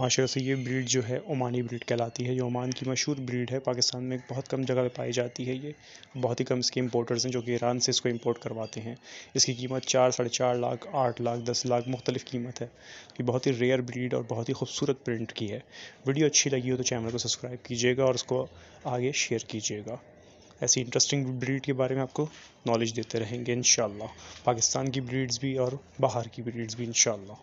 माशरे से ये ब्रीड जो है ओमानी ब्रीड कहलाती है ये ओमान की मशहूर ब्रीड है पाकिस्तान में बहुत कम जगह पर पाई जाती है ये बहुत ही कम इसके इंपोर्टर्स हैं जो कि ईरान से इसको इंपोर्ट करवाते हैं इसकी कीमत चार साढ़े चार लाख आठ लाख दस लाख मुख्तलिफ कीमत है ये बहुत ही रेयर ब्रीड और बहुत ही खूबसूरत प्रिंट की है वीडियो अच्छी लगी हो तो चैनल को सब्सक्राइब कीजिएगा और उसको आगे शेयर कीजिएगा ऐसी इंटरेस्टिंग ब्रीड के बारे में आपको नॉलेज देते रहेंगे इन पाकिस्तान की ब्रीड्स भी और बाहर की ब्रीड्स भी इन